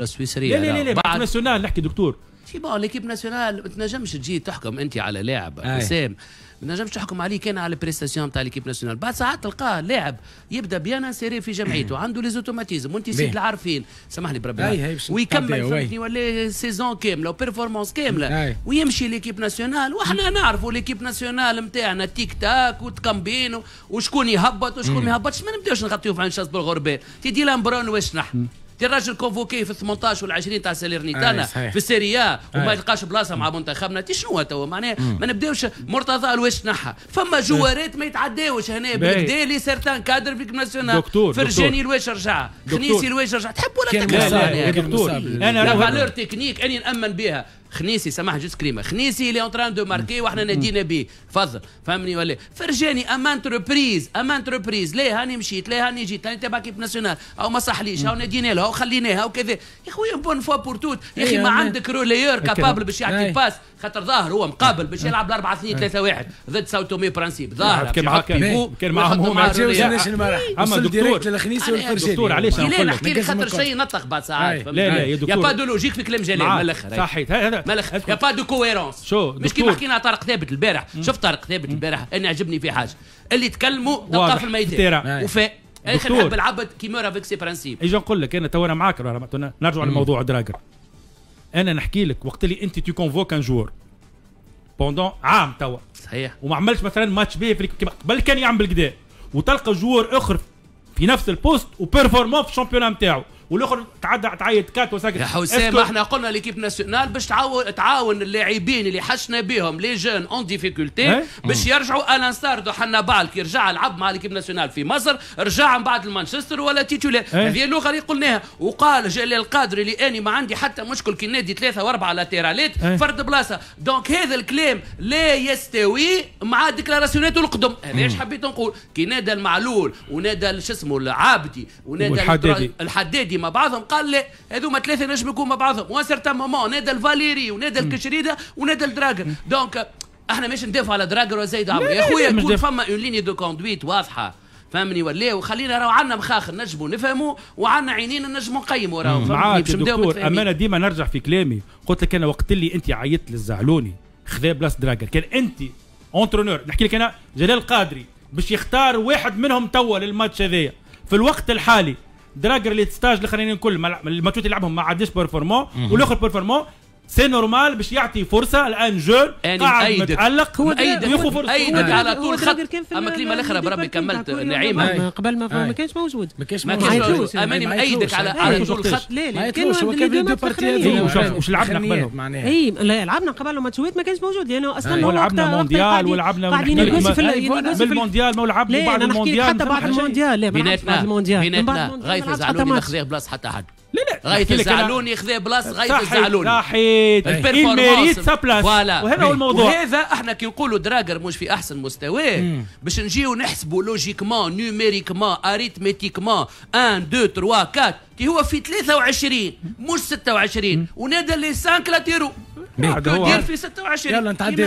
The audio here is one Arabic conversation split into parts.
السويسريه لا لا لا, بعد ناسيونال نحكي دكتور في بقى ليكيب ناسيونال ما تنجمش تجي تحكم انت على لاعب حسام ما تنجمش تحكم عليه كان على البريستاسيون تاع ليكيب ناسيونال بعد ساعات تلقاه لاعب يبدا بيان سيري في جمعيته عنده لي زوتوماتيزم وانت سيد العارفين سامحني بربي ويكمل فهمتني ولا سيزون كامله وبيرفورمانس كامله ويمشي ليكيب ناسيونال واحنا نعرفوا ليكيب ناسيونال نتاعنا تيك تاك وتكمبين وشكون يهبط وشكون ما يهبطش ما نبداوش نغطيو في عين شاس بالغربال تيدي لامبرون واش نحن دي الراجل كونفوكي في 18 وال 20 تاع ساليرنيتانا في السيريا وما يلقاش بلاصه مع منتخبنا تي شنو هو معناها ما نبداوش مرتضى الوش نحى فما جوارات ما يتعداوش هنا بالكدا لي سيرتان كادر في ناسيونال فرجاني الوش رجع خنيسي الوش رجع تحب ولا تكره لا دكتور انا فالور تكنيك اني نامن بها خنيسي سامح جوست كريمه خنيسي اللي اون دو ماركي واحنا نادينا به تفضل فهمني ولا فرجاني اما انتربريز اما انتربريز لا هاني مشيت لا هاني جيت هاني تبع كيب ناسيونال او ما صحليش او نادينا له او خليناها كذا يا خويا بون فوا بور توت يا اخي أيوة، ما أيوة. عندك روليور كابابل باش يعطي باس خاطر ظاهر هو مقابل باش يلعب 4 2 3 1 ضد ساو تومي برانسيب ظاهر كان معاك كان معاهم هما اما دكتور للخنيسي والفرجاني دكتور علاش نحكي خاطر شيء نطق بعد ساعات لا لا يا دكتور يا با دو لوجيك في كلام جلال من الاخر صحيح هذا مالك يا با دو كويرونس شو مش كيما حكينا طارق ثابت البارح شفت طارق ثابت البارح انا عجبني في حاجه اللي تكلموا تلقاه في الميدان وفاء اخر نحب العبد كي مور افيك سي برانسيب اجي نقول لك انا تو انا معاك نرجع لموضوع دراجر انا نحكي لك وقت اللي انت تي كونفوك ان جور بوندون عام توا صحيح وما عملش مثلا ماتش بيه في قبل كان يعمل بالكدا وتلقى جوار اخر في نفس البوست وبيرفورمون في الشامبيون نتاعو والاخر تعدى تعيط كات وساكت يا حسام احنا قلنا ليكيب ناسيونال باش تعاون تعاون اللاعبين اللي حشنا بهم لي جون اون ديفيكولتي باش يرجعوا الانصار دو حنا كي رجع لعب مع ليكيب ناسيونال في مصر رجع من بعد المانشستر ولا تيتولي إيه؟ هذه اللغه اللي قلناها وقال جلال القادري اللي اني ما عندي حتى مشكل كي نادي ثلاثه واربعه لاتيرالات إيه؟ فرد بلاصه دونك هذا الكلام لا يستوي مع ديكلاراسيونات القدم هذا حبيت نقول كي نادى المعلول ونادى شو اسمه العابدي ونادى الحدادي مع بعضهم قال لا هذوما ثلاثه نجم يكونوا مع بعضهم وان سيرتان مومون نادى الفاليري ونادى الكشريده ونادى الدراجر دونك احنا مش ندافع على دراجر وزيد عمرو يا خويا يكون فما اون ليني دو كوندويت واضحه فهمني ولا وخلينا راهو عندنا مخاخ نجموا نفهموا وعندنا عينين نجموا نقيموا راهو معاك دكتور امانه ديما نرجع في كلامي قلت لك انا وقت اللي انت عيطت للزعلوني خذا بلاص دراجر كان انت اونترونور نحكي لك انا جلال قادري باش يختار واحد منهم توا للماتش هذايا في الوقت الحالي دراجر اللي ستاج الاخرين الكل الماتشات اللي لعبهم ما عادش بيرفورمون والاخر بيرفورمون سي نورمال باش يعطي فرصه الان جون يعني قاعد متعلق هو ياخذ فرصه ايدك على طول خط اما كلمه الاخرى بربي كملت نعيم قبل ما ما كانش موجود ما كانش موجود اماني مأيدك على على طول الخط لا لا كان دو بارتي واش لعبنا قبلهم معناها اي لعبنا قبل ماتشوات ما كانش موجود لانه اصلا أيوة، لعبنا مونديال ولعبنا بالمونديال أيوة، ما لعبنا بعد المونديال حتى بعد المونديال لا بعد المونديال بعد المونديال غيث زعلوني ما خزيه بلاص حتى حد لا لا غايه الزعلون يخذي بلاصه غايه الزعلون صحيت الميريت سا بلاص وهذا هو الموضوع وهذا احنا كي نقولوا دراجر مش في احسن مستوى باش نجيو نحسبوا لوجيكمون نيميريكمون اريتميتيكمون 1 2 3 4 كي هو في 23 مش 26 ونادى لي 5 لاتيرو دير في 26 يلا نتعدي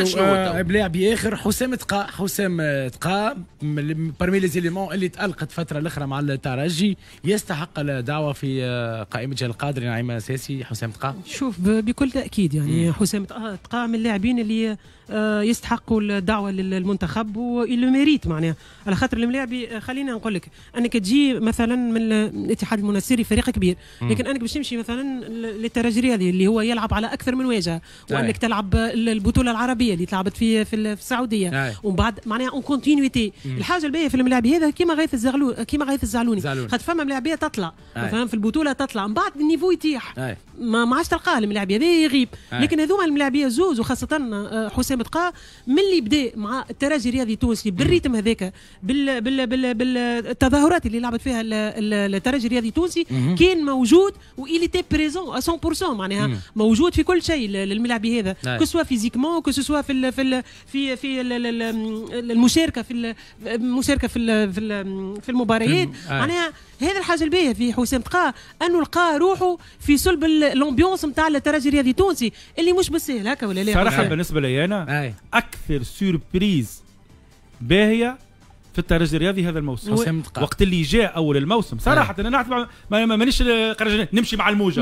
آه اخر حسام تقا حسام آه، تقا برمي لي زيليمون اللي تالقت فتره الاخرى مع الترجي يستحق الدعوه في آه، قائمه جيل القادر نعيم اساسي حسام تقا شوف بكل تاكيد يعني حسام تقا من اللاعبين اللي آه، يستحقوا الدعوه للمنتخب ويلو ميريت معناها على خاطر الملاعبي خلينا نقول لك انك تجي مثلا من الاتحاد المنسيري فريق كبير لكن انك باش تمشي مثلا للترجي الرياضي اللي هو يلعب على اكثر من واجهه وانك طيب. تلعب البطوله العربيه اللي تلعبت في في السعوديه نعم. ومن بعد معناها اون كونتينيتي الحاجه الباهيه في الملاعب هذا كيما غيث الزغلول كيما غيث الزعلوني خاطر فما ملاعبيه تطلع فهم في البطوله تطلع من بعد النيفو يطيح ما عادش تلقاه الملاعب هذا يغيب لكن هذوما الملاعبيه زوز وخاصه آه، حسام تقا من اللي بدا مع الترجي الرياضي التونسي بالريتم هذاك بالتظاهرات اللي لعبت فيها الترجي الرياضي التونسي كان موجود وإلي تي بريزون 100% معناها موجود في كل شيء الملعب هذا كو سوا فيزيكمون كو سوا في الـ في الـ في في المشاركه في المشاركه في في, في المباريات آه. معناها هذا الحاجه الباهيه في حسام تقى انه لقى روحه في صلب الامبيونس نتاع الترجي الرياضي التونسي اللي مش بالسهل هكا ولا لا صراحه آه. بالنسبه لي انا آه. اكثر سوربريز باهيه في الترجي الرياضي هذا الموسم وقت اللي جاء اول الموسم صراحه انا نعرف مانيش نمشي مع الموجه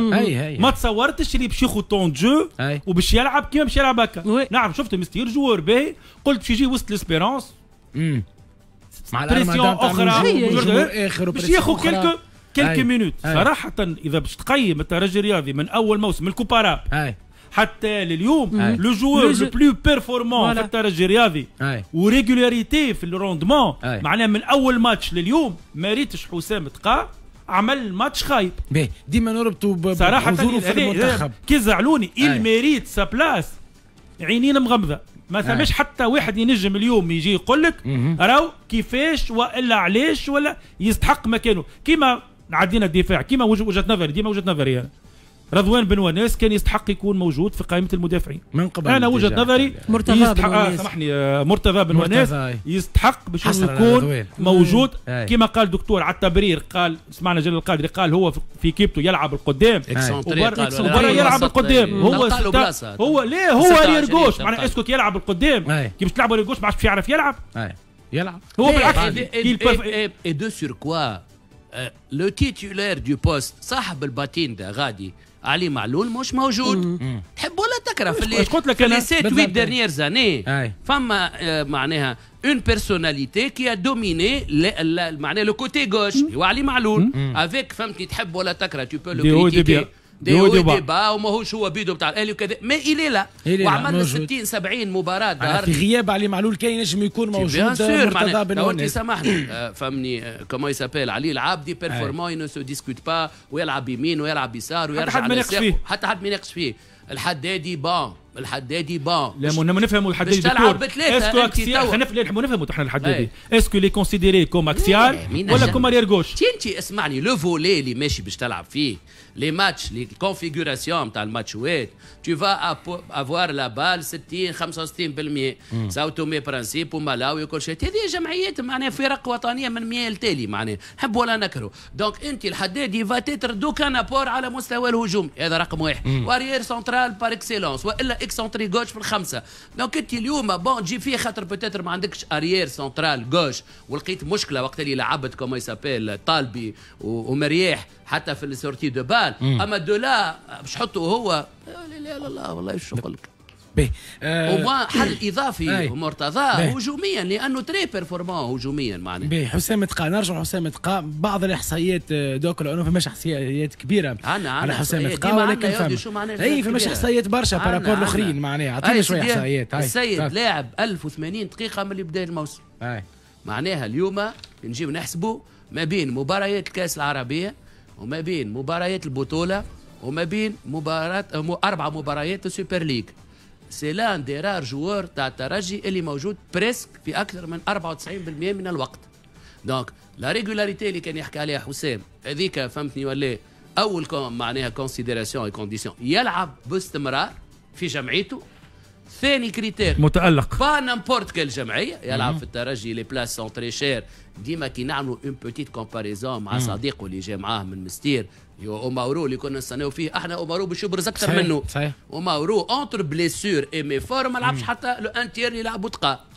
ما تصورتش اللي باش ياخذ طون جو وباش يلعب كيما باش يلعب هكا نعرف شفته مستير جوار باهي قلت باش يجي وسط ليسبيرونس مع بريسيون اخرى باش ياخذ كيلكو كيلكو مينوت صراحه اذا باش تقيم الترجي الرياضي من اول موسم الكوبارا حتى لليوم لو جوور لو بلو بيرفورمون في الترجي الرياضي وريغولاريتي في الروندمون معناها من اول ماتش لليوم ما ريتش حسام تقا عمل ماتش خايب ديما نربطوا صراحه في يعني المنتخب كي زعلوني il ميريت سا بلاس عينين مغمضه ما ثماش حتى واحد ينجم اليوم يجي يقول لك راهو كيفاش والا علاش ولا يستحق مكانه كيما عدينا الدفاع كيما وجهه نظري ديما وجهه نظري يعني. رضوان بن وناس كان يستحق يكون موجود في قائمه المدافعين من قبل انا وجهه نظري مرتضى يستحق آه سامحني آه، مرتضى بن وناس يستحق باش يكون موجود كما قال دكتور على التبرير قال سمعنا جلال القادري قال هو في كيبتو يلعب القدام وبرا طيب. يلعب القدام هو هو ليه هو ريرجوش جوش معناها اسكو يلعب القدام كيف تلعب ريرجوش ما عادش يعرف يلعب يلعب هو بالعكس اي دو سور كوا لو تيتولير دو بوست صاحب الباتين ده غادي علي معلول مش موجود تحب ولا تكره في اللي قلت لك انا سيت ويت ديرنيير زاني فما آه، معناها اون بيرسوناليتي كي دوميني معناها لو كوتي غوش هو علي معلول افيك فهمتني تحب ولا تكره تو بو لو كريتيكي دي دي ديو با وما هوش هو بيدو بتاع الاهلي وكذا ما الي لا وعملنا 60 70 مباراه دار في غياب علي معلول كان ينجم يكون موجود مرتضى بن لو انت سامحني آه، فهمني كما آه، يسابيل علي العابدي بيرفورمون سو ديسكوت با ويلعب يمين ويلعب يسار ويرجع حتى حد ما يناقش فيه حتى حد ما يناقش فيه الحدادي بون الحدادي بون لا ما نفهموا الحدادي باش تلعب بثلاثه اسكو اكسيال خلينا نفهموا احنا الحدادي اسكو لي كونسيديري كوم اكسيال ولا كوم اريير غوش تي انت اسمعني لو فولي اللي ماشي باش تلعب فيه لي ماتش لي كونفيغوراسيون تاع الماتشوات تو فا افوار لا بال 60 65% ساو تومي برانسيب ومالاوي وكل شيء هذه جمعيات معناها فرق وطنيه من 100 لتالي معناها نحب ولا نكره دونك انت الحدادي فاتيتر دوكا نابور على مستوى الهجوم هذا رقم واحد واريير سونترا سونترال بار اكسيلونس والا اكسونتري جوش في الخمسه دونك انت اليوم بون تجي فيه خاطر بوتيتر ما عندكش اريير سنترال جوش ولقيت مشكله وقت اللي لعبت كوم يسابيل طالبي ومرياح حتى في السورتي دو بال اما دولا باش حطوا هو لا لا لا والله شو نقول لك به آه حل اضافي آه مرتضى هجوميا لانه تري بيرفورمون هجوميا معناها به حسام تقى نرجع حسام تقى بعض الاحصائيات آه، دوك لانه فماش احصائيات كبيره عنا على حسام تقى ولكن فما اي فماش احصائيات برشا بارابور الاخرين معناها اعطينا شويه احصائيات السيد لاعب 1080 دقيقه من اللي بدا الموسم معناها اليوم نجيو نحسبوا ما بين مباريات الكاس العربيه وما بين مباريات البطوله وما بين مباراة أربع مباريات السوبر ليج سي لان دي رار جوار تاع الترجي اللي موجود بريسك في اكثر من 94% من الوقت دونك لا ريغولاريتي اللي كان يحكي عليها حسام هذيك فهمتني ولا اول كون معناها كونسيديراسيون اي كونديسيون يلعب باستمرار في جمعيته ثاني كريتير متالق با نامبورت كيل جمعيه يلعب مم. في الترجي لي بلاس سون تري شير ديما كي نعملوا اون بوتيت كومباريزون مع صديقه اللي جا معاه من مستير وماورو اللي كنا نستناو فيه احنا وماورو باش يبرز اكثر منه وماورو اونتر بليسور اي فور ما لعبش حتى لو انتيير يلعبوا لعبوا دقه